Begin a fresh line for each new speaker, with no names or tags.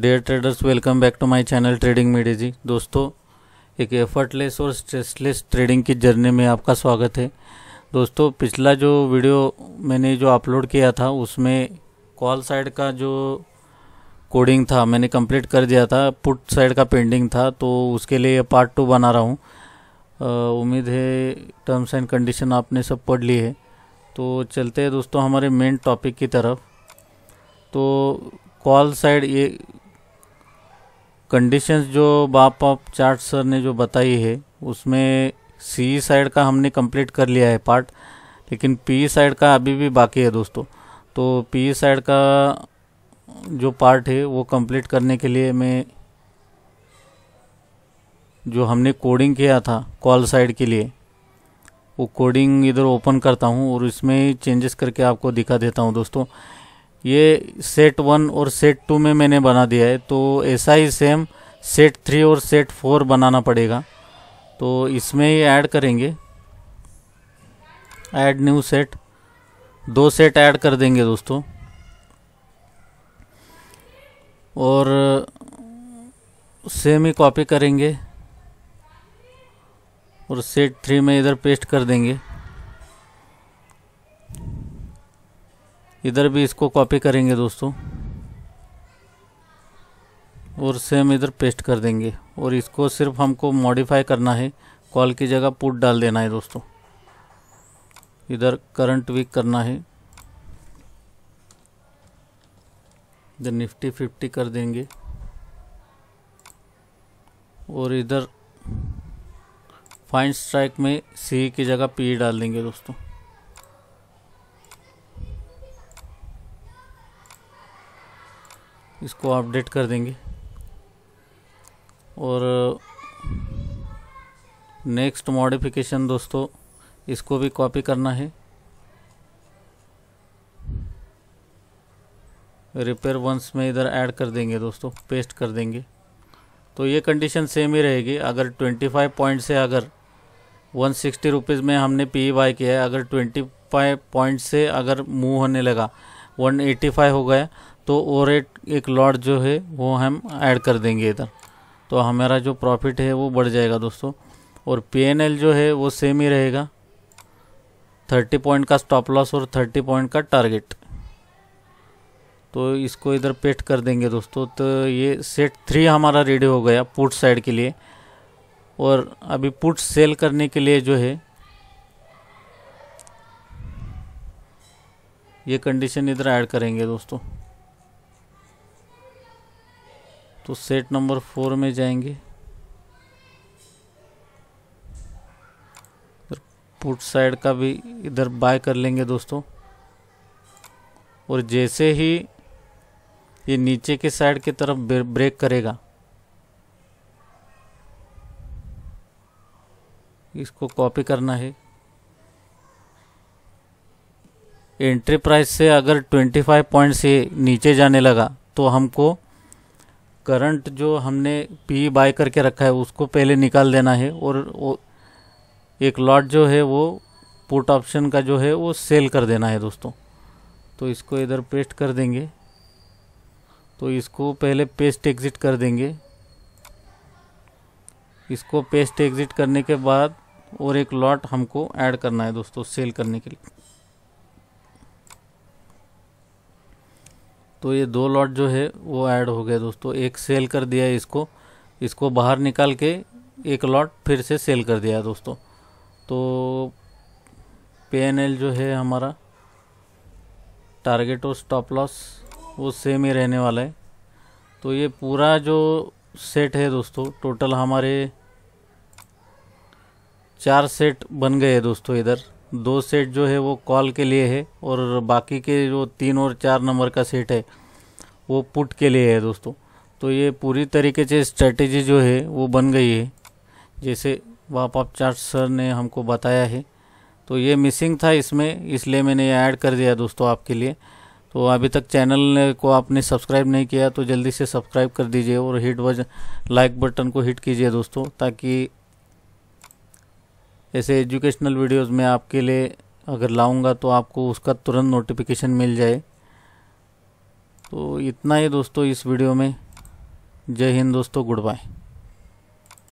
dare traders welcome back to my channel trading media जी दोस्तों एक एफर्टलेस और स्ट्रेसलेस ट्रेडिंग की जर्नी में आपका स्वागत है दोस्तों पिछला जो वीडियो मैंने जो अपलोड किया था उसमें कॉल साइड का जो कोडिंग था मैंने कंप्लीट कर दिया था पुट साइड का पेंडिंग था तो उसके लिए पार्ट टू बना रहा हूँ उम्मीद है टर्म्स एंड कंडीशन आपने सब पढ़ ली है तो चलते हैं दोस्तों हमारे मेन टॉपिक की तरफ तो कॉल साइड ये कंडीशंस जो बाप ऑफ चार्ट सर ने जो बताई है उसमें सी साइड का हमने कंप्लीट कर लिया है पार्ट लेकिन पी साइड का अभी भी बाकी है दोस्तों तो पी साइड का जो पार्ट है वो कंप्लीट करने के लिए मैं जो हमने कोडिंग किया था कॉल साइड के लिए वो कोडिंग इधर ओपन करता हूँ और इसमें चेंजेस करके आपको दिखा देता हूँ दोस्तों ये सेट वन और सेट टू में मैंने बना दिया है तो ऐसा ही सेम सेट थ्री और सेट फोर बनाना पड़ेगा तो इसमें ही ऐड करेंगे ऐड न्यू सेट दो सेट ऐड कर देंगे दोस्तों और सेम ही कॉपी करेंगे और सेट थ्री में इधर पेस्ट कर देंगे इधर भी इसको कॉपी करेंगे दोस्तों और सेम इधर पेस्ट कर देंगे और इसको सिर्फ हमको मॉडिफाई करना है कॉल की जगह पुट डाल देना है दोस्तों इधर करंट वीक करना है इधर निफ्टी फिफ्टी कर देंगे और इधर फाइन स्ट्राइक में सी की जगह पी डाल देंगे दोस्तों इसको अपडेट कर देंगे और नेक्स्ट मॉडिफिकेशन दोस्तों इसको भी कॉपी करना है रिपेयर वंस में इधर ऐड कर देंगे दोस्तों पेस्ट कर देंगे तो ये कंडीशन सेम ही रहेगी अगर 25 पॉइंट से अगर 160 सिक्सटी रुपीज़ में हमने पी बाय e किया है अगर 25 पॉइंट से अगर मूव होने लगा 185 हो गया तो और एक, एक लॉट जो है वो हम ऐड कर देंगे इधर तो हमारा जो प्रॉफिट है वो बढ़ जाएगा दोस्तों और पीएनएल जो है वो सेम ही रहेगा थर्टी पॉइंट का स्टॉप लॉस और थर्टी पॉइंट का टारगेट तो इसको इधर पेस्ट कर देंगे दोस्तों तो ये सेट थ्री हमारा रेडी हो गया पुट साइड के लिए और अभी पुट सेल करने के लिए जो है ये कंडीशन इधर ऐड करेंगे दोस्तों तो सेट नंबर फोर में जाएंगे पुट साइड का भी इधर बाय कर लेंगे दोस्तों और जैसे ही ये नीचे के साइड की तरफ ब्रेक करेगा इसको कॉपी करना है एंट्री प्राइस से अगर 25 पॉइंट से नीचे जाने लगा तो हमको करंट जो हमने पी बाय e करके रखा है उसको पहले निकाल देना है और वो एक लॉट जो है वो पुट ऑप्शन का जो है वो सेल कर देना है दोस्तों तो इसको इधर पेस्ट कर देंगे तो इसको पहले पेस्ट एग्ज़िट कर देंगे इसको पेस्ट एग्ज़िट करने के बाद और एक लॉट हमको ऐड करना है दोस्तों सेल करने के लिए तो ये दो लॉट जो है वो ऐड हो गया दोस्तों एक सेल कर दिया इसको इसको बाहर निकाल के एक लॉट फिर से सेल कर दिया दोस्तों तो पी जो है हमारा टारगेट और स्टॉप लॉस वो सेम ही रहने वाला है तो ये पूरा जो सेट है दोस्तों टोटल हमारे चार सेट बन गए दोस्तों इधर दो सेट जो है वो कॉल के लिए है और बाकी के जो तीन और चार नंबर का सेट है वो पुट के लिए है दोस्तों तो ये पूरी तरीके से स्ट्रेटेजी जो है वो बन गई है जैसे वाप आप चार्ट सर ने हमको बताया है तो ये मिसिंग था इसमें इसलिए मैंने ऐड कर दिया दोस्तों आपके लिए तो अभी तक चैनल को आपने सब्सक्राइब नहीं किया तो जल्दी से सब्सक्राइब कर दीजिए और हिट वज लाइक बटन को हिट कीजिए दोस्तों ताकि ऐसे एजुकेशनल वीडियोस में आपके लिए अगर लाऊंगा तो आपको उसका तुरंत नोटिफिकेशन मिल जाए तो इतना ही दोस्तों इस वीडियो में जय हिंद दोस्तों गुड बाय